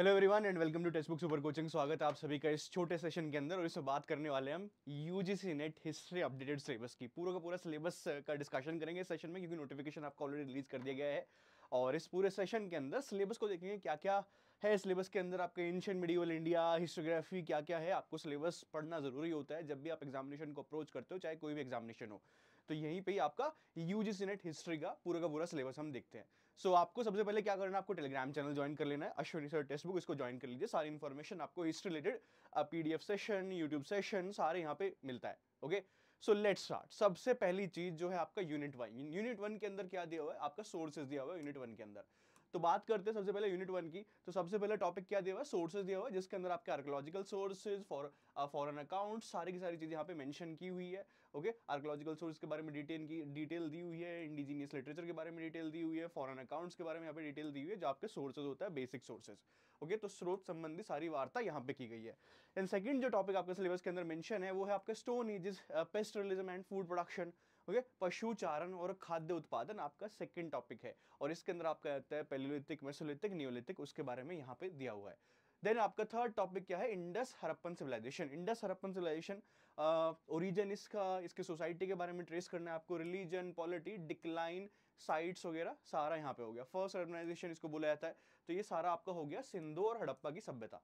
Hello everyone and welcome to Testbook super coaching स्वागत है आप सभी का इस छोटे सेशन के अंदर और इसमें बात करने वाले हम UGC NET history updated syllabus की पूरा का पूरा सिलेबस का डिस्कशन करेंगे सेशन में क्योंकि नोटिफिकेशन आपका ऑलरेडी रिलीज कर दिया गया है और इस पूरे सेशन के अंदर सिलेबस को देखेंगे क्या क्या है सिलेबस के अंदर आपके एंशियन मीडियल इंडिया हिस्टोग्राफी क्या क्या है आपको सिलेबस पढ़ना ज़रूरी होता है जब भी आप एग्जामिनेशन को अप्रोच करते हो चाहे कोई भी एग्जामिनेशन हो तो यहीं पर ही आपका यूजीसी नेट हिस्ट्री का पूरा का पूरा सिलेबस हम देखते हैं सो so, आपको सबसे पहले क्या करना है आपको टेलीग्राम चैनल ज्वाइन कर लेना है अश्विनी सर टेस्ट बुक इसको ज्वाइन कर लीजिए सारी इन्फॉर्मेशन आपको इस related P session YouTube session सारे यहाँ पे मिलता है ओके सो लेट स्टार्ट सबसे पहली चीज जो है आपका यूनिट वन यूनिट वन के अंदर क्या दिया हुआ है आपका सोर्सेज दिया हुआ है यूनिट वन के अंदर तो बात करते हैं सबसे पहले यूनिट वन की तो सबसे पहले टॉपिक क्या दिया हुआ है सोर्सेज दिया हुआ है जिसके अंदर आपके archaeological sources for foreign account सारी की सारी चीज़ें यहाँ पे मेंशन की हुई है ओके आर्कोलॉजिकल सोर्स के बारे में डिटेल की डिटेल दी हुई है इंडिजीनियस लिटरेचर के बारे में डिटेल दी हुई है फॉरन अकाउंट्स के बारे में यहाँ पे डिटेल दी हुई है जो आपके सोर्सेज होता है बेसिक सोर्सेज ओके तो स्रोत संबंधी सारी वार्ता यहाँ पे की गई है एंड सेकेंड जो टॉपिक आपके सिलेबस के अंदर मेंशन है वो है आपके stone ages pastoralism and food production okay पशु चारण और खाद्य उत्पादन आपका सेकंड टॉपिक है और इसके अंदर आपका आता है पेलोलिथिक मेसोलिथिक न्योलिथिक उसके बारे में यहाँ पे दिया हुआ है देन आपका थर्ड टॉपिक क्या है Indus Harappan civilisation Indus Harappan civilisation origin इसका इसके सोसाइटी के बारे में ट्रेस करना है आपको रिलीजन पॉलिटी डिक्लाइन साइट्स वगैरह सारा यहाँ पे हो गया फर्स्ट अर्बनाइजेशन इसको बोला जाता है तो ये सारा आपका हो गया सिंधु और हड़प्पा की सभ्यता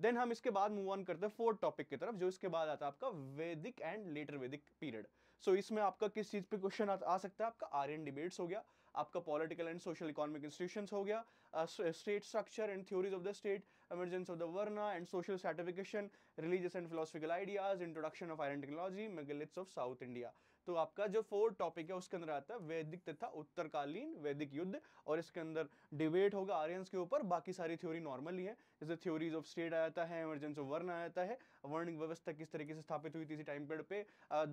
देन हम इसके बाद मूव ऑन करते हैं फोर्थ टॉपिक की तरफ जो इसके बाद आता है आपका Vedic and later Vedic period so इसमें आपका किस चीज़ पे क्वेश्चन आ, आ सकता है आपका आर एन डिबेट्स हो गया आपका political and social economic institution हो गया state structure and theories of the state emergence of the varna and social stratification religious and philosophical ideas introduction of iron technology megaliths of south India तो आपका जो fourth topic है उसके अंदर आता है वैदिक तथा उत्तरकालीन वैदिक युद्ध और इसके अंदर डिबेट होगा आर्यंस के ऊपर बाकी सारी थ्योरी नॉर्मली है जैसे थ्योरीज ऑफ स्टेट आ जाता है इमरजेंस ऑफ वर्ण आ है वर्ण व्यवस्था किस तरीके से स्थापित हुई थी टाइम पीरियड पे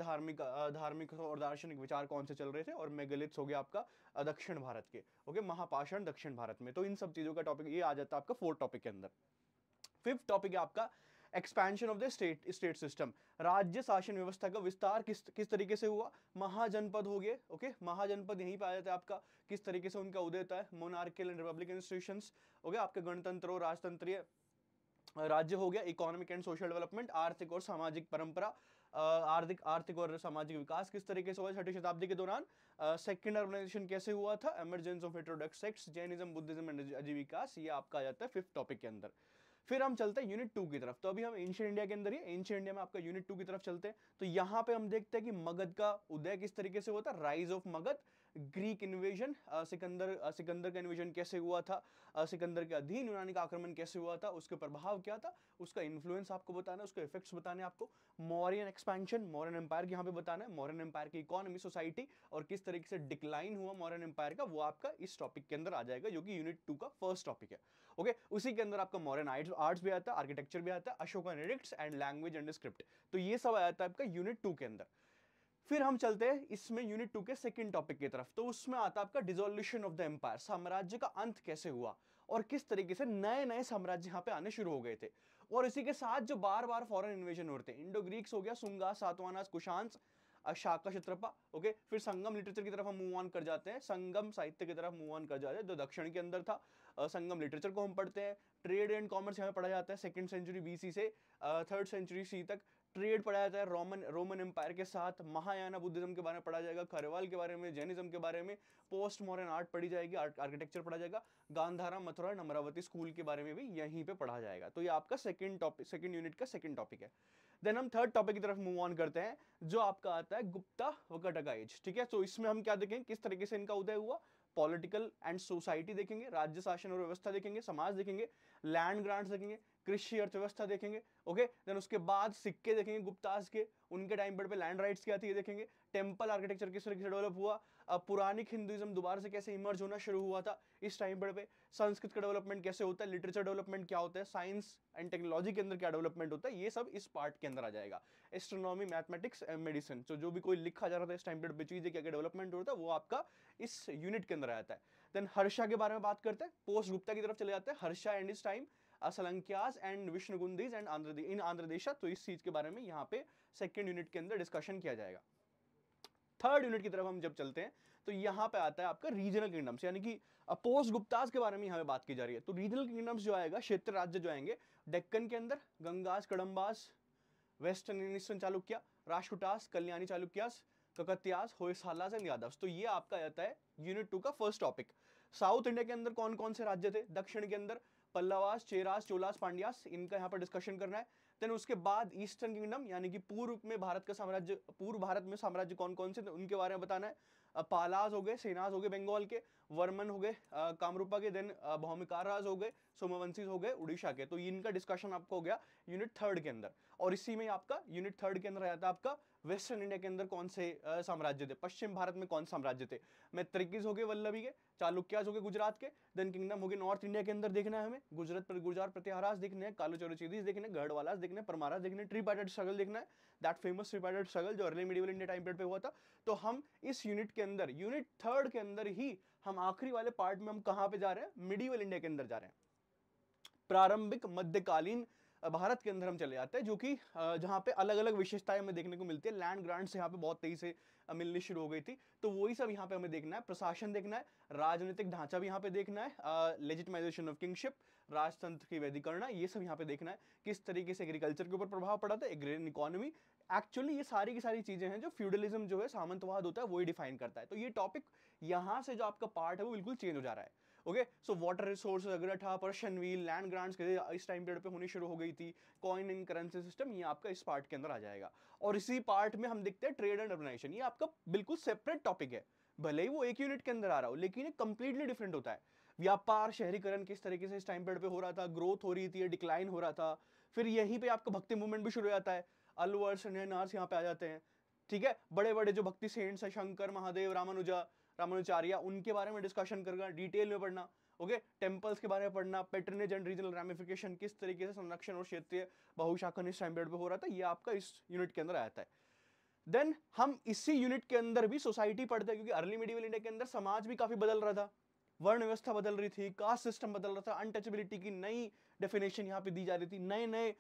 धार्मिक धार्मिक और दार्शनिक विचार कौन से चल रहे थे और मेगलिथ्स हो गया आपका दक्षिण भारत के ओके महापाषण दक्षिण भारत में तो इन सब चीज़ों का टॉपिक ये आ जाता है आपका फोर्थ टॉपिक के अंदर फिफ्थ टॉपिक है आपका expansion of the state state system राज्य शासन व्यवस्था का विस्तार किस किस तरीके से हुआ महाजनपद हो गए ओके महाजनपद यहीं पर आ जाता है आपका किस तरीके से उनका उदय होता है monarchical and republic institution okay आपके गणतंत्र और राजतंत्रीय राज्य हो गया इकोनॉमिक एंड सोशल डेवलपमेंट आर्थिक और सामाजिक परंपरा आर्थिक आर्थिक और सामाजिक विकास किस तरीके से हुआ छठी शताब्दी के दौरान सेकेंड ऑर्गेनाइजेशन कैसे हुआ था emergence of heterodox sects Jainism Buddhism and Ajivikas ये आपका आ जाता है फिफ्थ टॉपिक के अंदर फिर हम चलते हैं यूनिट टू की तरफ तो अभी हम एंशियन इंडिया के अंदर ही एंशियन इंडिया में आपका यूनिट टू की तरफ चलते हैं तो यहाँ पे हम देखते हैं कि मगध का उदय किस तरीके से होता है rise of Magadh Greek invasion Sikandar Sikandar का इन्वेजन कैसे हुआ था सिकंदर के अधीन यूनानी का आक्रमण कैसे हुआ था उसके प्रभाव क्या था उसका इन्फ्लुएंस आपको बताना है उसके इफेक्ट्स बताने आपको मॉरियन एक्सपेंशन मॉरियन एम्पायर यहाँ पे बताना है मॉरियन एम्पायर की इकोनॉमी सोसाइटी और किस तरीके से डिक्लाइन हुआ मॉरियन एम्पायर का वो आपका इस टॉपिक के अंदर आ जाएगा जो कि यूनिट टू का फर्स्ट टॉपिक है ओके उसी के अंदर आपका मॉडर्न आर्ट्स भी आता है आर्किटेक्चर भी आता है Ashokan and language and script तो ये सब आया था आपका यूनिट टू के अंदर फिर हम चलते हैं इसमें यूनिट टू के सेकंड टॉपिक की तरफ तो उसमें आता आपका डिजोल्यूशन ऑफ द एम्पायर साम्राज्य का अंत कैसे हुआ और किस तरीके से नए नए साम्राज्य यहाँ पे आने शुरू हो गए थे और इसी के साथ जो बार बार फॉरेन इन्वेजन होते हैं इंडो ग्रीक्स हो गया सुंगा सातवाना कुशांस शाका क्षत्रपा ओके फिर संगम लिटरेचर की तरफ हम मूव ऑन कर जाते हैं संगम साहित्य की तरफ मूव ऑन कर जाते हैं जो दक्षिण के अंदर था संगम लिटरेचर को हम पढ़ते हैं ट्रेड एंड कॉमर्स यहाँ पढ़ा जाता है सेकंड सेंचुरी बीसी से थर्ड सेंचुरी सी तक ट्रेड पढ़ाया जाता है रोमन रोमन एम्पायर के साथ महायाना बुद्धिज्म के बारे में पढ़ा जाएगा खरेवाल के बारे में जैनिज्म के बारे में पोस्ट मॉडर्न आर्ट पढ़ी जाएगी आर्किटेक्चर पढ़ा जाएगा गांधारा मथुरा एंड अमरावती स्कूल के बारे में भी यहीं पे पढ़ा जाएगा तो ये आपका सेकंड टॉपिक सेकंड यूनिट का सेकंड टॉपिक है देन हम थर्ड टॉपिक की तरफ मूव ऑन करते हैं जो आपका आता है गुप्ता व एज ठीक है तो इसमें हम क्या देखें किस तरीके से इनका उदय हुआ पॉलिटिकल एंड सोसाइटी देखेंगे राज्य शासन और व्यवस्था देखेंगे समाज देखेंगे लैंड ग्रांट्स देखेंगे कृषि अर्थव्यवस्था देखेंगे ओके देन उसके बाद सिक्के देखेंगे गुप्ताज के उनके टाइम पर लैंड राइट्स क्या थी ये देखेंगे टेम्पल आर्किटेक्चर किस तरीके से डेवलप हुआ अब पुरानिक हिंदुइज्म दोबारा से कैसे इमर्ज होना शुरू हुआ था इस टाइम पर संस्कृत का डेवलपमेंट कैसे होता है लिटरेचर डेवलपमेंट क्या होता है साइंस एंड टेक्नोलॉजी के अंदर क्या डेवलपमेंट होता है ये सब इस पार्ट के अंदर आ जाएगा एस्ट्रोनॉमी मैथमेटिक्स एंड मेडिसिन तो जो भी कोई लिखा जा रहा था इस टाइम पर चीज़ें क्या क्या डेवलपमेंट होता है वो आपका इस यूनिट के अंदर आता है देन हर्षा के बारे में बात करते हैं पोस्ट गुप्ता की तरफ चले जाते हैं Harsha and his time Salankayanas and Vishnukundins and Andhra in Andhradesha तो इस चीज़ के बारे में यहाँ पे सेकेंड यूनिट के अंदर डिस्कशन किया जाएगा थर्ड यूनिट की तरफ हम जब चलते हैं तो यहाँ पे आता है आपका रीजनल किंगडम्स यानी कि अपोज गुप्ताज के बारे में यहाँ पे बात की जा रही है तो रीजनल किंगडम्स जो आएगा क्षेत्र राज्य जो आएंगे डेक्कन के अंदर Gangas Kadambas western eastern Chalukyas Rashtrakutas Kalyani Chalukyas Kakatiyas Hoysalas and Yadavs तो ये आपका आता है यूनिट टू का फर्स्ट टॉपिक साउथ इंडिया के अंदर कौन कौन से राज्य थे दक्षिण के अंदर पल्लवास चेरास चोलास पांड्यास इनका यहाँ पर डिस्कशन करना है देन उसके बाद ईस्टर्न किंगडम यानी कि पूर्व में भारत का साम्राज्य पूर्व भारत में साम्राज्य कौन कौन से उनके बारे में बताना है पालाज हो गए सेनाज हो गए बंगाल के वर्मन हो गए कामरूपा के देन भौमिकार राज हो गए सोमवंशीज हो गए उड़ीसा के तो इनका डिस्कशन आपका हो गया यूनिट थर्ड के अंदर और इसी में आपका यूनिट थर्ड के अंदर आया था आपका वेस्टर्न इंडिया के अंदर कौन से साम्राज्य थे पश्चिम भारत में कौन साम्राज्य थे मैत्रिकीज हो गए वल्लभी के चालुक्याज हो गए गुजरात के देन किंगडम हो गए नॉर्थ इंडिया के अंदर देखना है हमें गुजरात पर गुजरात प्रतिहारास देखने हैं कालो चरोचीदीज देखने गढ़वालास देखने परमारास देखने ट्री स्ट्रगल देखना है दैट फेमस ट्री स्ट्रगल जो early medieval India time period पे हुआ था तो हम इस यूनिट के अंदर यूनिट थर्ड के अंदर ही हम आखिरी वाले पार्ट में हम कहाँ पे जा रहे हैं मिडिवल इंडिया के अंदर जा रहे हैं प्रारंभिक मध्यकालीन भारत के अंदर हम चले जाते हैं जो कि जहाँ पे अलग अलग विशेषताएं हमें देखने को मिलती है लैंड ग्रांट्स यहाँ पे बहुत तेजी से मिलनी शुरू हो गई थी तो वही सब यहाँ पे हमें देखना है प्रशासन देखना है राजनीतिक ढांचा भी यहाँ पे देखना है लेजिटमाइजेशन ऑफ किंगशिप राजतंत्र की वैधिकरणा ये सब यहाँ पे देखना है किस तरीके से एग्रीकल्चर के ऊपर प्रभाव पड़ा था एग्रेन इकोनॉमी एक्चुअली ये सारी की सारी चीज़ें हैं जो फ्यूडलिज्म जो है सामंतवाद होता है वही डिफाइन करता है तो ये टॉपिक यहाँ से जो आपका पार्ट है वो बिल्कुल चेंज हो जा रहा है ओके सो वाटर रिसोर्स वगैरह था पर्शन व्हील लैंड ग्रांट्स इस टाइम पीरियड पे होनी शुरू हो गई थी कॉइन एंड करेंसी सिस्टम ये आपका इस पार्ट के अंदर आ जाएगा और इसी पार्ट में हम देखते हैं ट्रेड एंड ऑर्गेनाइजेशन ये आपका बिल्कुल सेपरेट टॉपिक है भले ही वो एक यूनिट के अंदर आ रहा हो लेकिन ये कंप्लीटली डिफरेंट होता है व्यापार शहरीकरण किस तरीके से इस टाइम पीरियड पे हो रहा था ग्रोथ हो रही थी डिक्लाइन हो रहा था फिर यहीं पे आपका भक्ति मूवमेंट भी शुरू हो जाता है अलवर्स एंड यहाँ पे आ जाते हैं ठीक है बड़े बड़े जो भक्ति सेंट्स हैं शंकर महादेव रामानुजा रामानुचार्य उनके बारे में डिस्कशन करना डिटेल में पढ़ना ओके टेंपल्स के बारे में पढ़ना पैटर्नेज एंड रीजनल रेमिफिकेशन किस तरीके से संरक्षण और क्षेत्रीय बहुशाखन इस टाइम पर हो रहा था ये आपका इस यूनिट के अंदर आता है देन हम इसी यूनिट के अंदर भी सोसाइटी पढ़ते हैं क्योंकि अर्ली मिडिवल इंडिया के अंदर समाज भी काफ़ी बदल रहा था वर्ण व्यवस्था बदल रही थी कास्ट सिस्टम बदल रहा था अनटचेबिलिटी की नई डेफिनेशन यहाँ पे दी जा रही थी नए नए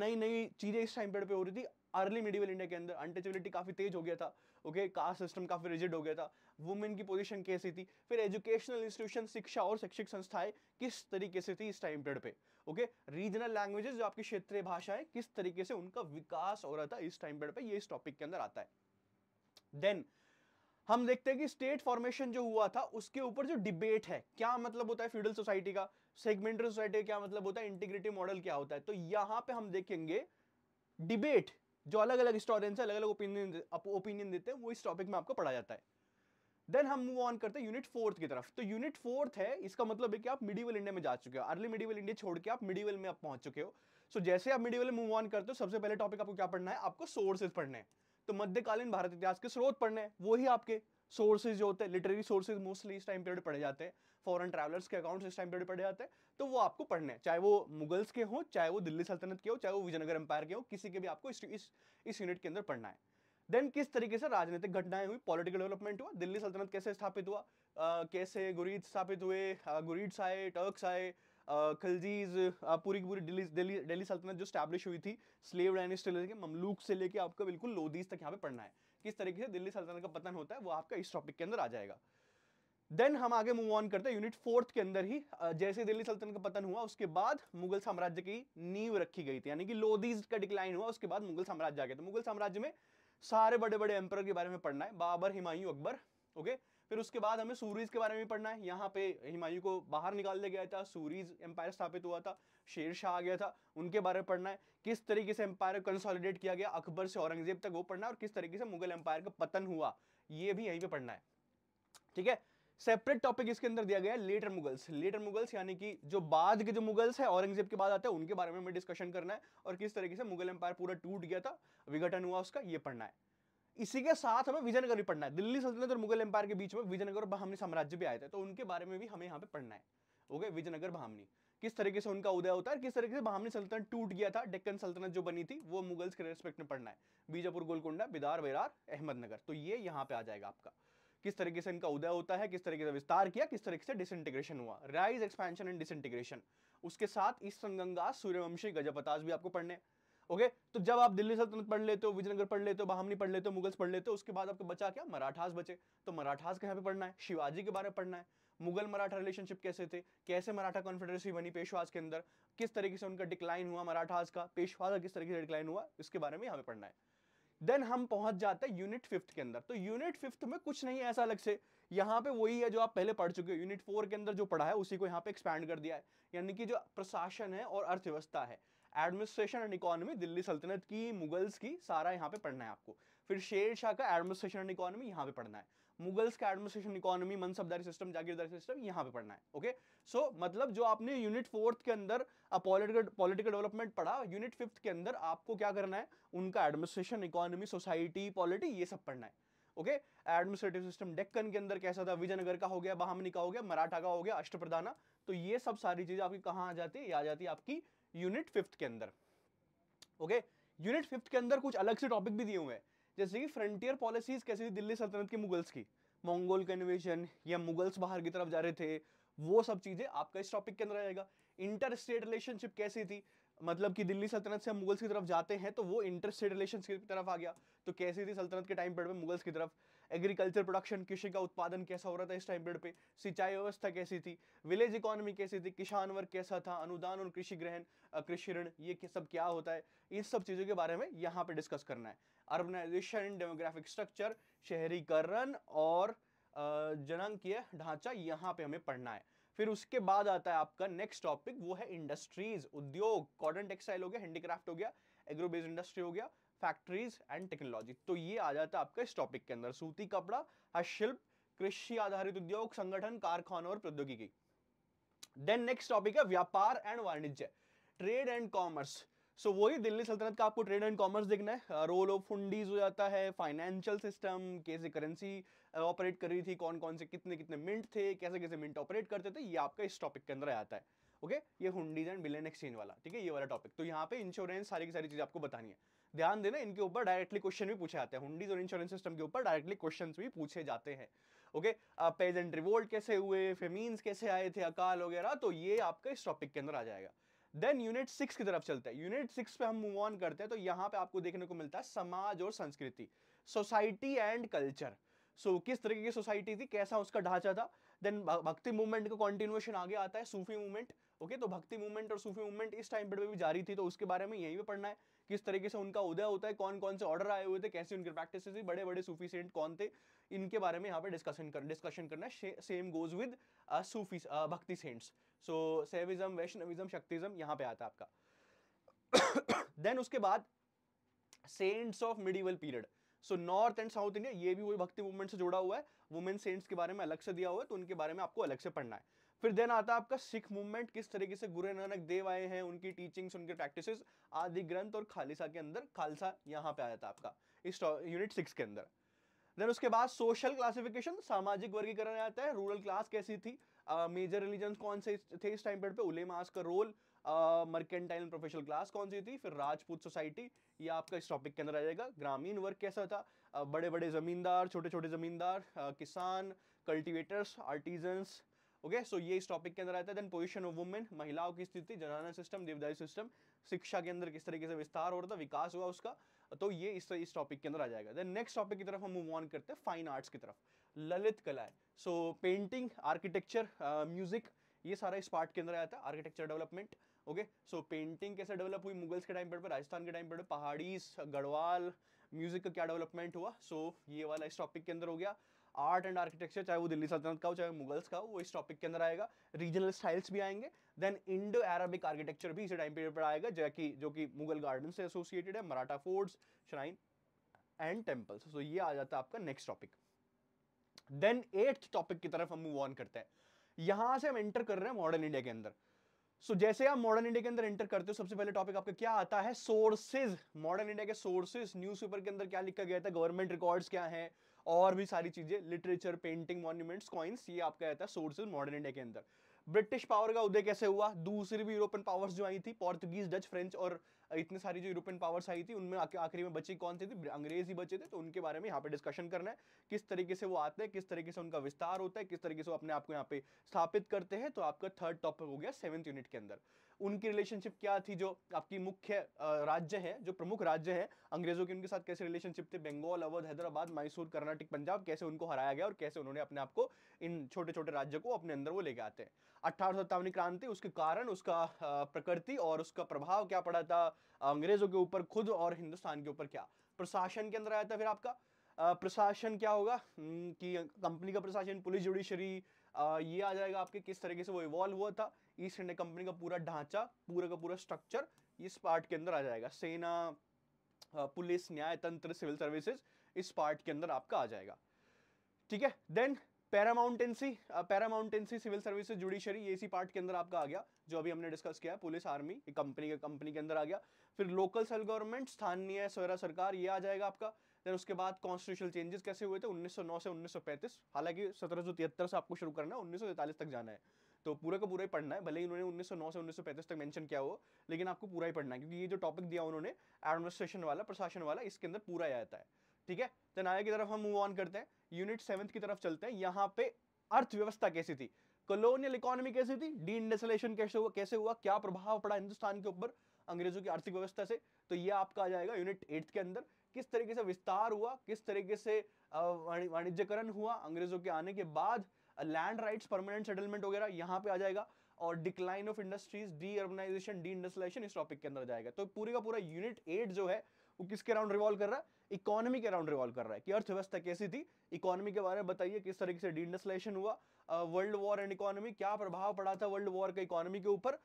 नई नई चीज़ें इस टाइम पीरियड पे हो रही थी अर्ली मिडिवल इंडिया के अंदर अनटचेबिलिटी काफ़ी तेज हो गया था ओके कास्ट सिस्टम काफ़ी रिजिड हो गया था वुमेन की पोजीशन कैसी थी फिर एजुकेशनल इंस्टीट्यूशन शिक्षा और शैक्षिक संस्थाएं किस तरीके से थी इस टाइम पीरियड पे ओके रीजनल लैंग्वेजेस जो आपकी क्षेत्रीय भाषा है किस तरीके से उनका विकास हो रहा था इस टाइम पीरियड पे ये इस टॉपिक के अंदर आता है देन हम देखते हैं कि स्टेट फॉर्मेशन जो हुआ था उसके ऊपर जो डिबेट है क्या मतलब होता है फ्यूडल सोसाइटी का सेगमेंटल सोसाइटी क्या मतलब होता है इंटीग्रेटिव मॉडल क्या होता है तो यहां पे हम देखेंगे डिबेट जो अलग अलग हिस्टोरियंस अलग अलग ओपिनियन ओपिनियन देते हैं वो इस टॉपिक में आपको पढ़ा जाता है देन हम मूव ऑन करते हैं यूनिट फोर्थ की तरफ तो यूनिट फोर्थ है इसका मतलब है कि आप मिडिवल इंडिया में जा चुके हो अर्ली मिडीवल इंडिया छोड़ के आप मिडिवल में आप पहुंच चुके हो सो so, जैसे आप मिडिवल में मूव ऑन करते हो सबसे पहले टॉपिक आपको क्या पढ़ना है आपको सोर्सेज पढ़ने तो मध्यकालीन भारत इतिहास के स्रोत पढ़ने वो ही आपके सोर्सेज जो होते हैं लिटरेरी सोर्सेज मोस्टली इस टाइम पीरियड पढ़े जाते हैं फॉरन ट्रैवलर्स के अकाउंट्स इस टाइम पीरियड पढ़े जाते हैं तो वो आपको पढ़ने चाहे वो मुगल्स के हो चाहे वो दिल्ली सल्तनत के हो चाहे वो विजयनगर एम्पायर के हो किसी के भी आपको इस, इस यूनिट के अंदर पढ़ना है देन किस तरीके से राजनीतिक घटनाएं हुई पॉलिटिकल डेवलपमेंट हुआ दिल्ली सल्तनत कैसे स्थापित हुआ आ, कैसे गुरीद स्थापित हुए गुरीड्स आए टर्क्स आए खलजीज पूरी की पूरी दिल्ली दिल्ली सल्तनत जो स्टैब्लिश हुई थी स्लेव डायनेस्ट से लेकर ममलूक से लेकर आपका बिल्कुल लोदीज तक यहाँ पे पढ़ना है किस तरीके से दिल्ली सल्तनत का पतन होता है वो आपका इस टॉपिक के अंदर आ जाएगा देन हम आगे मूव ऑन करते हैं यूनिट फोर्थ के अंदर ही जैसे दिल्ली सल्तनत का पतन हुआ उसके बाद मुगल साम्राज्य की नींव रखी गई थी यानी कि लोदीज का डिक्लाइन हुआ उसके बाद मुगल साम्राज्य आ गया तो मुगल साम्राज्य में सारे बड़े बड़े एम्पर के बारे में पढ़ना है बाबर हिमायू अकबर ओके फिर उसके बाद हमें सूरीज के बारे में पढ़ना है यहाँ पे हिमायू को बाहर निकाल दिया गया था सूरीज एम्पायर स्थापित हुआ था शेर शाह आ गया था उनके बारे में पढ़ना है किस तरीके से एम्पायर कंसोलिडेट किया गया अकबर से औरंगजेब तक वो पढ़ना है और किस तरीके से मुगल एम्पायर का पतन हुआ ये भी यहीं पर पढ़ना है ठीक है सेपरेट टॉपिक इसके अंदर दिया गया है लेटर मुगल्स लेटर मुगल्स यानी कि जो बाद के जो मुगल्स है औरंगजेब के बाद आते हैं उनके बारे में हमें डिस्कशन करना है और किस तरीके से मुगल एम्पायर पूरा टूट गया था विघटन हुआ उसका ये पढ़ना है इसी के साथ हमें विजयनगर भी पढ़ना है दिल्ली सल्तनत और मुगल एम्पायर के बीच में विजयनगर और बहामनी साम्राज्य भी आए थे तो उनके बारे में भी हमें यहाँ पे पढ़ना है ओके विजयनगर बहामनी किस तरीके से उनका उदय होता है किस तरीके से बहामनी सल्तनत टूट गया था डेक्कन सल्तनत जो बनी थी वो मुगल्स के रेस्पेक्ट में पढ़ना है बीजापुर गोलकुंडा बिदार बेरार अहमदनगर तो ये यहाँ पे आ जाएगा आपका किस तरीके से इनका उदय होता है किस तरीके से विस्तार किया किस तरीके से डिसइंटीग्रेशन हुआ राइज एक्सपेंशन एंड डिसइंटीग्रेशन उसके साथ ईस्ट संगंगा सूर्यवंशी गजपताज भी आपको पढ़ने ओके okay? तो जब आप दिल्ली सल्तनत पढ़ लेते हो विजयनगर पढ़ लेते हो बहामनी पढ़ लेते हो मुगल्स पढ़ लेते हो उसके बाद आपको बचा क्या मराठास बचे तो मराठास के यहाँ पे पढ़ना है शिवाजी के बारे में पढ़ना है मुगल मराठा रिलेशनशिप कैसे थे कैसे मराठा कॉन्फेडरेसी बनी पेशवाज के अंदर किस तरीके से उनका डिक्लाइन हुआ मराठास का पेशवाज का किस तरीके से डिक्लाइन हुआ इसके बारे में यहाँ पे पढ़ना है देन हम पहुंच जाते हैं यूनिट फिफ्थ के अंदर तो यूनिट फिफ्थ में कुछ नहीं है ऐसा अलग से यहाँ पे वही है जो आप पहले पढ़ चुके हो यूनिट फोर के अंदर जो पढ़ा है उसी को यहाँ पे एक्सपैंड कर दिया है यानी कि जो प्रशासन है और अर्थव्यवस्था है एडमिनिस्ट्रेशन एंड इकोनॉमी दिल्ली सल्तनत की मुगल्स की सारा यहाँ पे पढ़ना है आपको फिर शेर शाह का एडमिनिस्ट्रेशन एंड इकोनॉमी यहाँ पे पढ़ना है मुगल्स का administration economy mansabdari system jagirdari system यहां पे पढ़ना है ओके सो so, मतलब जो आपने यूनिट फोर्थ के अंदर पॉलिटिकल डेवलपमेंट पढ़ा यूनिट फिफ्थ के अंदर आपको क्या करना है उनका एडमिनिस्ट्रेशन इकोनॉमी सोसाइटी पॉलिटी ये सब पढ़ना है ओके एडमिनिस्ट्रेटिव सिस्टम डेक्कन के अंदर कैसा था विजयनगर का हो गया बहामनी का हो गया मराठा का हो गया अष्टप्रधाना तो ये सब सारी चीजें आपकी कहां आ जाती है ये आ जाती है आपकी यूनिट फिफ्थ के अंदर ओके यूनिट फिफ्थ के अंदर कुछ अलग से टॉपिक भी दिए हुए हैं जैसे कि फ्रंटियर पॉलिसीज कैसी थी दिल्ली सल्तनत की मुगल्स की मंगोल का इन्वेशन या मुगल्स बाहर की तरफ जा रहे थे वो सब चीज़ें आपका इस टॉपिक के अंदर आएगा इंटर स्टेट रिलेशनशिप कैसी थी मतलब कि दिल्ली सल्तनत से हम मुगल्स की तरफ जाते हैं तो वो इंटर स्टेट रिलेशन की तरफ आ गया तो कैसी थी सल्तनत के टाइम पीरियड में मुगल्स की तरफ एग्रीकल्चर प्रोडक्शन कृषि का उत्पादन कैसा हो रहा था इस टाइम पीरियड पे सिंचाई व्यवस्था कैसी थी विलेज इकोनॉमी कैसी थी किसान वर्ग कैसा था अनुदान और कृषि ग्रहण कृषि ऋण ये सब क्या होता है इस सब चीज़ों के बारे में यहाँ पर डिस्कस करना है अर्बनाइजेशन डेमोग्राफिक स्ट्रक्चर शहरीकरण और जनांकीय ढांचा यहाँ पे हमें पढ़ना है फिर उसके बाद आता है आपका नेक्स्ट टॉपिक वो है इंडस्ट्रीज उद्योग कॉटन टेक्सटाइल हो गया हैंडीक्राफ्ट हो गया एग्रो बेस्ड इंडस्ट्री हो गया फैक्ट्रीज एंड टेक्नोलॉजी तो ये आ जाता है आपका इस टॉपिक के अंदर सूती कपड़ा हस्तशिल्प कृषि आधारित उद्योग संगठन कारखानों और प्रौद्योगिकी देन नेक्स्ट टॉपिक है व्यापार एंड वाणिज्य ट्रेड एंड कॉमर्स सो वही दिल्ली सल्तनत का आपको ट्रेड एंड कॉमर्स देखना है रोल ऑफ फंडीज हो जाता है फाइनेंशियल सिस्टम कैसे करेंसी ऑपरेट कर रही थी कौन कौन से कितने कितने मिंट थे कैसे कैसे मिंट ऑपरेट करते थे ये आपका इस टॉपिक के अंदर आता है ओके okay? ये हुडीज एंड बिलियन एक्सचेंज वाला ठीक है ये वाला टॉपिक तो यहाँ पे इंश्योरेंस सारी की सारी चीज़ आपको बतानी है ध्यान देना इनके ऊपर डायरेक्टली क्वेश्चन भी पूछे जाते हैं हुंडीज और इंश्योरेंस सिस्टम के ऊपर डायरेक्टली क्वेश्चन भी पूछे जाते हैं ओके एंड रिवोल्ट कैसे हुए फेमीन्स कैसे आए थे अकाल वगैरह तो ये आपका इस टॉपिक के अंदर आ जाएगा देन यूनिट सिक्स की तरफ चलते हैं यूनिट सिक्स पे हम मूव ऑन करते हैं तो यहाँ पे आपको देखने को मिलता है समाज और संस्कृति सोसाइटी एंड कल्चर सो किस तरीके की सोसाइटी थी कैसा उसका ढांचा था देन भक्ति मूवमेंट का कॉन्टिन्यूएशन आगे आता है सूफी मूवमेंट ओके तो भक्ति मूवमेंट और सूफी मूवमेंट इस टाइम पर भी जारी थी तो उसके बारे में यही भी पढ़ना है किस तरीके से उनका उदय होता है कौन कौन से ऑर्डर आए हुए थे कैसे उनके प्रैक्टिस थी बड़े बड़े सूफी सेंट कौन थे इनके बारे में यहाँ पे डिस्कशन कर डिस्कशन करना सेम गोज विद सूफी भक्ति सेंट्स सो सेविज्म वैष्णविज्म शक्तिज्म यहाँ पे आता है आपका देन उसके बाद saints of medieval period so north and south India ये भी वही भक्ति मूवमेंट से जुड़ा हुआ है वुमेन सेंट्स के बारे में अलग से दिया हुआ है तो उनके बारे में आपको अलग से पढ़ना है फिर देन आता है आपका सिख मूवमेंट किस तरीके से गुरु नानक देव आए हैं उनकी टीचिंग्स उनके प्रैक्टिसेस आदि ग्रंथ और खालिसा के अंदर खालसा यहाँ पे आ जाता है आपका इस यूनिट सिक्स के अंदर देन उसके बाद सोशल क्लासिफिकेशन सामाजिक वर्गीकरण आता है रूरल क्लास कैसी थी मेजर रिलीजन कौन से थे इस टाइम पीरियड पे उलेमास का रोल मर्केंटाइल प्रोफेशनल क्लास कौन सी थी फिर राजपूत सोसाइटी ये आपका इस टॉपिक के अंदर आ जाएगा ग्रामीण वर्ग कैसा था बड़े बड़े ज़मींदार छोटे छोटे ज़मींदार किसान कल्टिवेटर्स आर्टिजन्स ओके सो ये इस टॉपिक के अंदर आता है देन पोजिशन ऑफ वुमेन महिलाओं की स्थिति जनाना सिस्टम देवदारी सिस्टम शिक्षा के अंदर किस तरीके से विस्तार हो रहा था विकास हुआ उसका तो ये इस इस टॉपिक के अंदर आ जाएगा देन नेक्स्ट टॉपिक की तरफ हम मूव ऑन करते हैं फाइन आर्ट्स की तरफ ललित कला है सो पेंटिंग आर्किटेक्चर म्यूजिक ये सारा इस पार्ट के अंदर आया था architecture development okay so painting कैसे डेवलप हुई मुगल्स के टाइम पर राजस्थान के टाइम पर पहाड़ी गढ़वाल म्यूजिक का क्या डेवलपमेंट हुआ सो so, ये वाला इस टॉपिक के अंदर हो गया आर्ट एंड आर्किटेक्चर चाहे वो दिल्ली सल्तनत का हो चाहे मुगल्स का हो वो इस टॉपिक के अंदर आएगा रीजनल स्टाइल्स भी आएंगे देन इंडो अरबिक आर्किटेक्चर भी इसी टाइम पीरियड पर आएगा जो कि जो कि मुगल गार्डन से एसोसिएटेड है Maratha forts shrine and temples so ये आ जाता है आपका next topic then eighth topic की तरफ हम मूव ऑन करते हैं यहां से हम एंटर कर रहे हैं मॉडर्न इंडिया के अंदर सो so, जैसे आप मॉडर्न इंडिया के अंदर एंटर करते हो सबसे पहले टॉपिक आपका क्या आता है सोर्सेज मॉडर्न इंडिया के सोर्सेज न्यूज़पेपर के अंदर क्या लिखा गया था गवर्नमेंट रिकॉर्ड्स क्या हैं और भी सारी चीजें लिटरेचर पेंटिंग मॉन्यूमेंट्स कॉइन्स ये आपका रहता है सोर्सेज मॉडर्न इंडिया के अंदर ब्रिटिश पावर का उदय कैसे हुआ दूसरी भी यूरोपियन पावर्स जो आई थी पोर्तुगीज डच फ्रेंच और इतने सारी जो यूरोपियन पावर्स आई थी उनमें आखिरी में बची कौन थे अंग्रेज ही बचे थे तो उनके बारे में यहाँ पे डिस्कशन करना है किस तरीके से वो आते हैं किस तरीके से उनका विस्तार होता है किस तरीके से वो अपने आप को यहाँ पे स्थापित करते हैं तो आपका थर्ड टॉपिक हो गया सेवंथ यूनिट के अंदर उनकी रिलेशनशिप क्या थी जो आपकी मुख्य राज्य है जो प्रमुख राज्य है अंग्रेजों के उनके साथ कैसे रिलेशनशिप थे बंगाल अवध हैदराबाद मैसूर कर्नाटक पंजाब कैसे उनको हराया गया और कैसे उन्होंने अपने आप को इन छोटे छोटे राज्यों को अपने अंदर वो लेके आते हैं अट्ठारह क्रांति उसके कारण उसका प्रकृति और उसका प्रभाव क्या पड़ा था अंग्रेजों के ऊपर खुद और हिंदुस्तान के ऊपर क्या प्रशासन के अंदर आया था फिर आपका प्रशासन क्या होगा कि कंपनी का प्रशासन पुलिस जुडिशरी ये आ जाएगा आपके किस तरीके से वो इवॉल्व हुआ था ईस्ट इंडिया कंपनी का पूरा ढांचा पूरा का पूरा स्ट्रक्चर इस पार्ट के अंदर आ जाएगा सेना पुलिस न्याय तंत्र सिविल सर्विसेज इस पार्ट के अंदर आपका आ जाएगा ठीक है then paramountcy paramountcy civil services judiciary ये इसी पार्ट के अंदर आपका आ गया जो अभी हमने डिस्कस किया है पुलिस आर्मी कंपनी के कंपनी के अंदर आ गया फिर लोकल सेल गवर्नमेंट स्थानीय स्वरा सरकार ये आ जाएगा आपका देन उसके बाद कॉन्स्टिट्यूशनल चेंजेस कैसे हुए थे 1909 से 1935 हालांकि सत्रह से आपको शुरू करना है उन्नीस तक जाना है तो पूरा का पूरा ही पढ़ना है भले ही उन्होंने 1909 से 1935 तक मेंशन किया हो लेकिन आपको पूरा ही पढ़ना है क्योंकि ये जो टॉपिक दिया उन्होंने एडमिनिस्ट्रेशन वाला प्रशासन वाला इसके अंदर पूरा ही आता है ठीक है तो नाया की तरफ हम मूव ऑन करते हैं यूनिट सेवंथ की तरफ चलते हैं यहाँ पे अर्थव्यवस्था कैसी थी कॉलोनियल इकोनॉमी कैसी थी डी इंडेसलेशन कैसे हुआ कैसे हुआ क्या प्रभाव पड़ा हिंदुस्तान के ऊपर अंग्रेजों की आर्थिक व्यवस्था से तो ये आपका आ जाएगा यूनिट एट्थ के अंदर किस तरीके से विस्तार हुआ किस तरीके से वाणिज्यकरण हुआ अंग्रेजों के आने के बाद लैंड राइट्स परमानेंट सेटलमेंट वगैरह यहाँ पे आ जाएगा और decline of industries deurbanisation deindustrialisation इस टॉपिक के अंदर जाएगा तो पूरे का पूरा यूनिट एट जो है वो किसके अराउंड रिवॉल्व कर रहा है इकोनॉमी के अराउंड रिवॉल्व कर रहा है कि अर्थव्यवस्था कैसी थी इकोनॉमी के बारे में बताइए किस तरीके से डी इंडस्ट्रियलाइजेशन हुआ वर्ल्ड वॉर एंड इकोनॉमी क्या प्रभाव पड़ा था वर्ल्ड वॉर के इकोनॉमी के ऊपर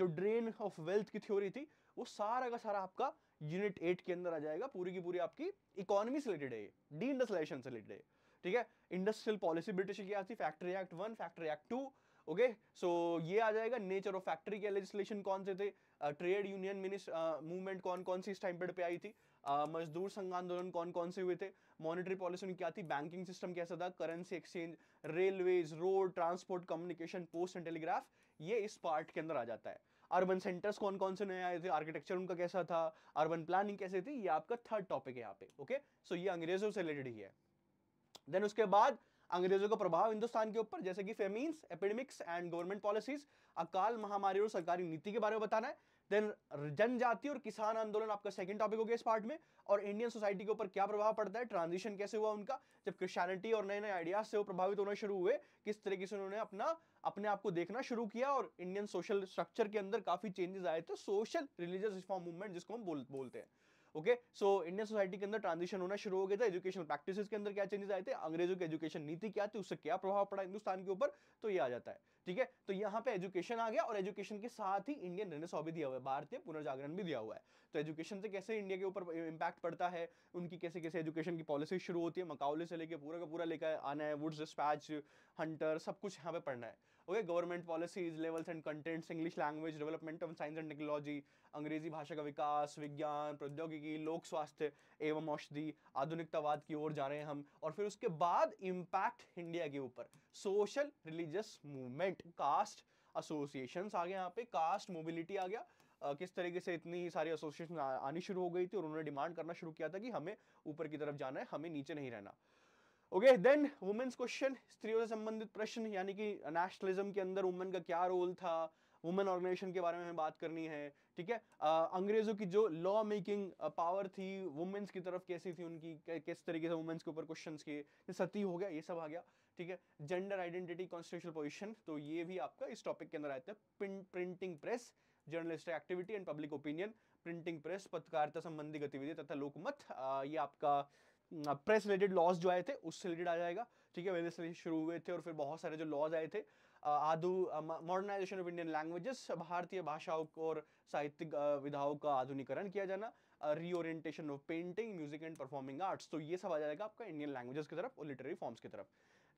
जो ड्रेन ऑफ वेल्थ की थ्योरी थी वो सारा का सारा आपका यूनिट एट के अंदर आ जाएगा पूरी की पूरी आपकी इकोनॉमी से रिलेटेड है डी इंडस्ट्रियलाइजेशन से रिलेटेड है ठीक है इंडस्ट्रियल पॉलिसी ब्रिटिश की क्या थी factory act one factory act two okay so ये आ जाएगा नेचर ऑफ फैक्ट्री के लेजिस्लेशन कौन से थे ट्रेड यूनियन मिनिस्टर मूवमेंट कौन कौन सी इस टाइम पीरियड पे आई थी uh, मजदूर संघ आंदोलन कौन कौन से हुए थे मॉनिटरी पॉलिसी में क्या थी बैंकिंग सिस्टम कैसा था currency exchange railways road transport communication post and telegraph ये इस पार्ट के अंदर आ जाता है अर्बन सेंटर्स कौन कौन से नए आए थे आर्किटेक्चर उनका कैसा था अर्बन प्लानिंग कैसे थी ये आपका थर्ड टॉपिक है यहाँ पे ओके सो ये अंग्रेजों से रिलेटेड ही है देन उसके बाद अंग्रेजों का प्रभाव हिंदुस्तान के ऊपर जैसे कि famines epidemics and government policies अकाल महामारी और सरकारी नीति के बारे में बताना है देन जनजाति और किसान आंदोलन आपका सेकंड टॉपिक हो गया इस पार्ट में और इंडियन सोसाइटी के ऊपर क्या प्रभाव पड़ता है ट्रांजिशन कैसे हुआ उनका जब क्रिश्चियनिटी और नए नए आइडियाज से वो प्रभावित होना शुरू हुए किस तरीके से उन्होंने अपना अपने आप को देखना शुरू किया और इंडियन सोशल स्ट्रक्चर के अंदर काफी चेंजेस आए थे सोशल रिलीजियस रिफॉर्म मूवमेंट जिसको हम बोल बोलते हैं ओके सो इंडियन सोसाइटी के अंदर ट्रांजिशन होना शुरू हो गया था एजुकेशन प्रैक्टिस के अंदर क्या चेंजेस आए थे अंग्रेजों की एजुकेशन नीति क्या थी उससे क्या प्रभाव पड़ा हिंदुस्तान के ऊपर तो ये आ जाता है ठीक है तो यहाँ पे एजुकेशन आ गया और एजुकेशन के साथ ही इंडियन रेनेसॉ भी दिया हुआ है भारतीय पुनर्जागरण भी दिया हुआ है तो एजुकेशन से कैसे इंडिया के ऊपर इंपैक्ट पड़ता है उनकी कैसे कैसे एजुकेशन की पॉलिसी शुरू होती है मकावले से लेके पूरा का पूरा लेकर आना है वुड्स डिस्पैच हंटर सब कुछ यहाँ पे पढ़ना है okay government policies levels and contents English language development of science and technology अंग्रेजी भाषा का विकास विज्ञान प्रौद्योगिकी लोक स्वास्थ्य एवं औषधि आधुनिकतावाद की ओर जा रहे हैं हम और फिर उसके बाद इम्पैक्ट इंडिया के ऊपर social religious movement caste association आ गए यहाँ पे कास्ट मोबिलिटी आ गया Uh, किस तरीके से इतनी सारी एसोसिएशन आनी शुरू हो गई थी और उन्होंने डिमांड करना शुरू किया था कि हमें ऊपर की तरफ जाना है हमें नीचे नहीं रहना ओके देन वुमेन्स क्वेश्चन स्त्रियों से संबंधित प्रश्न यानी कि नेशनलिज्म के अंदर वुमेन का क्या रोल था वुमेन ऑर्गेनाइजेशन के बारे में हमें बात करनी है ठीक है अंग्रेजों की जो लॉ मेकिंग पावर थी वुमेन्स की तरफ कैसी थी उनकी किस तरीके से वुमेन्स के ऊपर क्वेश्चन किए सती हो गया ये सब आ गया ठीक है जेंडर आइडेंटिटी कॉन्स्टिट्यूशन पोजिशन तो ये भी आपका इस टॉपिक के अंदर आता है printing press journalist activity and public opinion printing press पत्रकारिता संबंधी गतिविधि तथा लोकमत ये आपका प्रेस रिलेटेड लॉज जो आए थे उससे रिलेटेड आ जाएगा ठीक है वेरियस शुरू हुए थे और फिर बहुत सारे जो लॉज आए थे आधु मॉडर्नाइजेशन ऑफ इंडियन लैंग्वेजेस भारतीय भाषाओं को और साहित्यिक विधाओं का आधुनिकरण किया जाना reorientation of painting music and performing arts तो ये सब आ जाएगा आपका इंडियन लैंग्वेजेस की तरफ और लिटरेरी फॉर्म्स की तरफ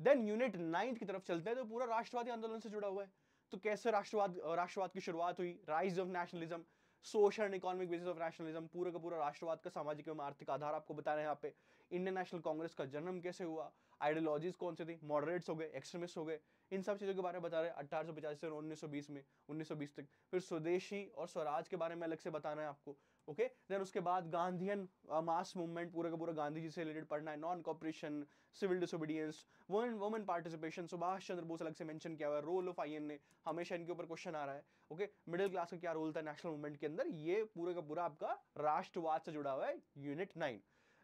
देन यूनिट नाइन्थ की तरफ चलते हैं तो पूरा राष्ट्रवादी आंदोलन से जुड़ा हुआ है तो कैसे राष्ट्रवाद राष्ट्रवाद की शुरुआत हुई rise of nationalism social and economic basis of nationalism पूरा का पूरा राष्ट्रवाद का सामाजिक एवं आर्थिक आधार आपको बता रहे हैं यहाँ पे इंडियन नेशनल कांग्रेस का जन्म कैसे हुआ आइडियोलॉजीज कौन से थी मॉडरेट्स हो गए एक्सट्रीमिस्ट हो गए इन सब चीज़ों के बारे में बता रहे हैं अट्ठारह से उन्नीस में उन्नीस तक फिर स्वदेशी और स्वराज के बारे में अलग से बताना है आपको ओके देन उसके बाद गांधीयन मास मूवमेंट पूरा का पूरा गांधी जी से रिलेटेड पढ़ना है non cooperation civil disobedience women women participation Subhash Chandra Bose अलग से मेंशन किया हुआ है रोल ऑफ आई ने हमेशा इनके ऊपर क्वेश्चन आ रहा है ओके मिडिल क्लास का क्या रोल था नेशनल मूवमेंट के अंदर ये पूरे का पूरा आपका राष्ट्रवाद से जुड़ा हुआ है यूनिट नाइन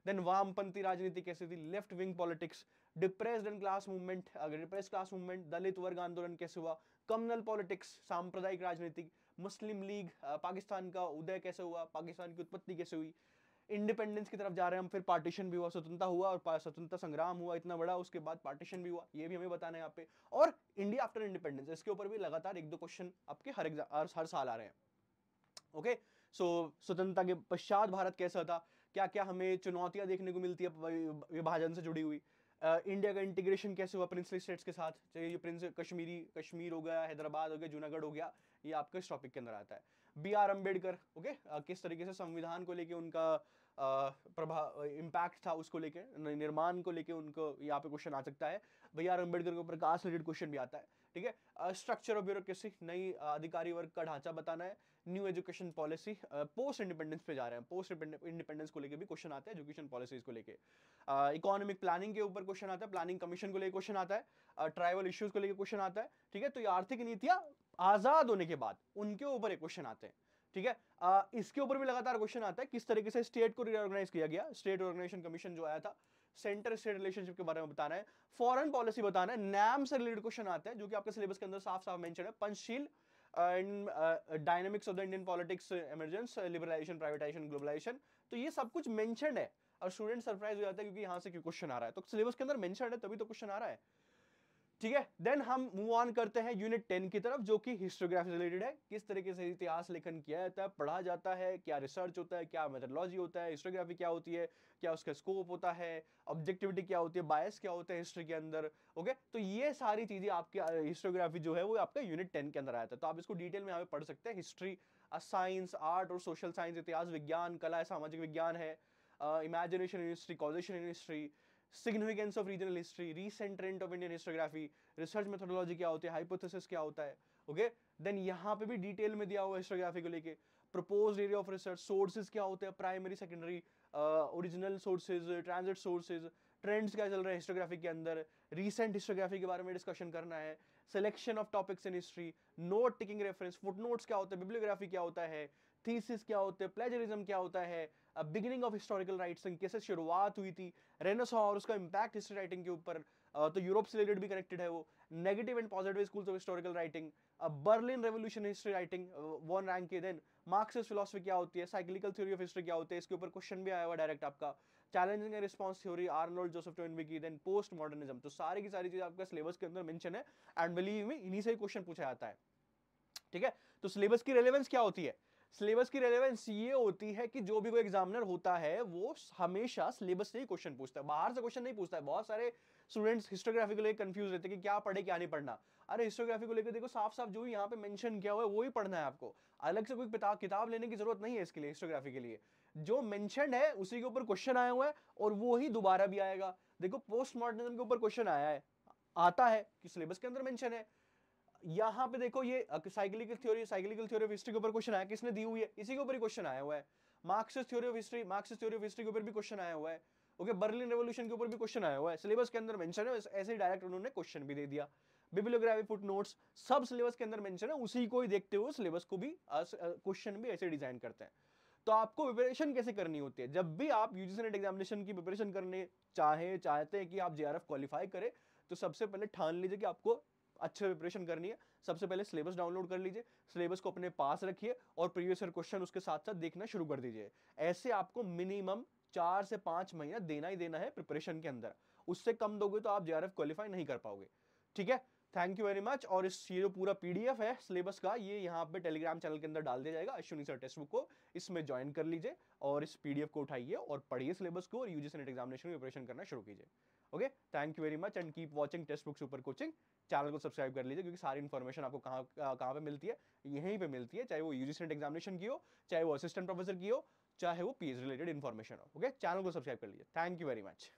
देन वामपंथी राजनीति कैसी थी left wing politics depressed and class movement अगर डिप्रेस क्लास मूवमेंट दलित वर्ग आंदोलन कैसे हुआ कम्युनल पॉलिटिक्स सांप्रदायिक राजनीति मुस्लिम लीग पाकिस्तान का उदय कैसे हुआ पाकिस्तान की उत्पत्ति कैसे हुई इंडिपेंडेंस की तरफ जा रहे हैं हम फिर पार्टीशन भी हुआ स्वतंत्रता हुआ और स्वतंत्रता संग्राम हुआ इतना बड़ा उसके बाद पार्टीशन भी हुआ ये भी हमें बताना है यहाँ पे और इंडिया आफ्टर इंडिपेंडेंस इसके ऊपर भी लगातार एक दो क्वेश्चन आपके हर एग्जाम हर साल आ रहे हैं ओके सो स्वतंत्रता के पश्चात भारत कैसा था क्या क्या हमें चुनौतियां देखने को मिलती है विभाजन से जुड़ी हुई इंडिया का इंटीग्रेशन कैसे हुआ प्रिंसली स्टेट्स के साथ चाहे ये प्रिंस कश्मीरी कश्मीर हो गया हैदराबाद हो गया जूनागढ़ हो गया ये आपके इस टॉपिक के अंदर आता है बी आर अम्बेडकर ओके किस तरीके से संविधान को लेके उनका प्रभाव इम्पैक्ट था उसको लेके निर्माण को लेके उनको यहाँ पे क्वेश्चन आ सकता है बी आर अम्बेडकर के ऊपर कास्ट रिलेटेड क्वेश्चन भी आता है ठीक है स्ट्रक्चर ऑफ ब्यूरोक्रेसी नई अधिकारी वर्ग का ढांचा बताना है new education policy post independence पे जा रहे हैं पोस्ट इंडिपेंडेंस को लेके भी क्वेश्चन आता है एजुकेशन पॉलिसीज को लेके इकोनॉमिक प्लानिंग के ऊपर क्वेश्चन आता है प्लानिंग कमीशन को लेकर क्वेश्चन आता है ट्राइबल इश्यूज को लेकर क्वेश्चन आता है ठीक है तो ये आर्थिक नीतियां आज़ाद होने के बाद उनके ऊपर एक क्वेश्चन आते हैं ठीक है आ, इसके ऊपर भी लगातार क्वेश्चन आता है किस तरीके से स्टेट को रिओर्गेनाइज किया गया स्टेट ऑर्गेनाइजेशन कमीशन जो आया था सेंटर स्टेट रिलेशनशिप के बारे में बताना है फॉरेन पॉलिसी बताना है नैम से रिलेटेड क्वेश्चन आते हैं जो कि आपके सिलेबस के अंदर साफ साफ मेंशन है Panchsheel and dynamics of the Indian politics emergence liberalisation privatisation globalisation तो ये सब कुछ मेंशन है और स्टूडेंट सरप्राइज हो जाता है क्योंकि यहाँ से क्यों क्वेश्चन आ रहा है तो सिलेबस के अंदर मेंशन है तभी तो क्वेश्चन आ रहा है ठीक है देन हम मूव ऑन करते हैं यूनिट टेन की तरफ जो कि हिस्टोग्राफी रिलेटेड है किस तरीके से इतिहास लेखन किया जाता है पढ़ा जाता है क्या रिसर्च होता है क्या मेथडोलॉजी होता है हिस्टोग्राफी क्या होती है क्या उसका स्कोप होता है ऑब्जेक्टिविटी क्या होती है बायस क्या होता है हिस्ट्री के अंदर ओके तो ये सारी चीज़ें आपकी हिस्टोग्राफी जो है वो आपका यूनिट टेन के अंदर आया था तो आप इसको डिटेल में यहाँ पे पढ़ सकते हैं हिस्ट्री साइंस आर्ट और सोशल साइंस इतिहास विज्ञान कला सामाजिक विज्ञान है imagination industry causation industry significance of regional history recent trend of Indian historiography research methodology क्या होती है हाइपोथेसिस क्या होता है ओके देन यहाँ पे भी डिटेल में दिया हुआ हिस्टोग्राफी को लेके propose area of research sources क्या होते हैं primary secondary original sources transit sources trends क्या चल रहे हैं हिस्टोग्राफी के अंदर रीसेंट हिस्टोग्राफी के बारे में डिस्कशन करना है selection of topics in history note taking reference footnotes क्या होते हैं बिब्लियोग्राफी क्या होता है थीसिस क्या होते हैं प्लेजरिज्म क्या होता है beginning of historical writes writing कैसे शुरुआत हुई थी रेनोसॉ और उसका इम्पैक्ट हिस्ट्री राइटिंग के ऊपर तो यूरोप से रिलेटेड भी कनेक्टेड है वो negative and positive schools of historical writing Berlin revolution history writing von Ranke के देन मार्क्सिस्ट फिलोसफी क्या होती है साइकिलिकल थ्योरी ऑफ हिस्ट्री क्या होती है इसके ऊपर क्वेश्चन भी आया हुआ डायरेक्ट आपका challenging and response theory Arnold Joseph Toynbee की देन पोस्ट मॉडर्निज्म तो सारी की सारी चीज़ आपका सिलेबस के अंदर मेंशन है एंड बिलीव में इन्हीं से क्वेश्चन पूछा जाता है ठीक है तो सिलेबस की रेलेवेंस क्या होती है सिलेबस की रेलेवेंस ये होती है कि जो भी कोई एग्जामिनर होता है वो हमेशा सिलेबस से ही क्वेश्चन पूछता है बाहर से क्वेश्चन नहीं पूछता है बहुत सारे स्टूडेंट्स हिस्टोग्राफी को लेकर कंफ्यूज रहते हैं कि क्या पढ़े क्या नहीं पढ़ना अरे हिस्टोग्राफी को लेकर देखो साफ साफ जो यहाँ पे मैंशन किया हुआ है वो ही पढ़ना है आपको अलग से कोई किताब लेने की जरूरत नहीं है इसके लिए हिस्टोग्राफी के लिए जो मैंशन है उसी के ऊपर क्वेश्चन आया हुआ है और वो ही दोबारा भी आएगा देखो पोस्ट मॉडर्निज्म के ऊपर क्वेश्चन आया है आता है कि सिलेबस के अंदर मेंशन है यहां पे देखो ये cyclical theory cyclical theory of history के ऊपर क्वेश्चन आया किसने दी हुई है इसी के ऊपर ही क्वेश्चन आया हुआ है Marxist theory of history Marxist theory of history के ऊपर भी क्वेश्चन आया हुआ है ओके बर्लिन रेवोल्यूशन के ऊपर भी क्वेश्चन आया हुआ है सिलेबस के अंदर मेंशन है ऐसे ही डायरेक्ट उन्होंने क्वेश्चन भी दे दिया बिब्लियोग्राफी फुट नोट्स सब सिलेबस के अंदर मेंशन है उसी को ही देखते हुए सिलेबस को भी क्वेश्चन भी ऐसे डिजाइन करते हैं तो आपको प्रिपरेशन कैसे करनी होती है जब भी आप यूजीसी नेट एग्जामिनेशन की प्रिपरेशन करने चाहे चाहते हैं कि आप जे क्वालिफाई करें तो सबसे पहले ठान लीजिए कि आपको अच्छे प्रिपरेशन करनी है सबसे पहले सिलेबस डाउनलोड कर लीजिए सिलेबस को अपने पास रखिए और प्रीवियस ईयर क्वेश्चन उसके साथ साथ देखना शुरू कर दीजिए ऐसे आपको मिनिमम चार से पाँच महीना देना ही देना है प्रिपरेशन के अंदर उससे कम दोगे तो आप जे क्वालिफाई नहीं कर पाओगे ठीक है थैंक यू वेरी मच और इस ये जो पूरा पीडीएफ है सिलेबस का ये यहाँ पे टेलीग्राम चैनल के अंदर डाल दिया जाएगा अश्विनी सर टेक्स्ट बुक को इसमें ज्वाइन कर लीजिए और इस पीडीएफ को उठाइए और पढ़िए सिलेबस को और यूजीसी नेट एग्जामिनेशन में प्रिपरेशन करना शुरू कीजिए okay thank you very much and keep watching Testbook super coaching channel को सब्सक्राइब कर लीजिए क्योंकि सारी इन्फॉर्मेशन आपको कहाँ कहाँ पे मिलती है यहीं पे मिलती है चाहे वो यूजी एग्जामिनेशन की हो चाहे वो असिस्टेंट प्रोफेसर की हो चाहे वो पी रिलेटेड इन्फॉर्मेशन हो ओके चैनल को सब्सक्राइब कर लीजिए थैंक यू वेरी मच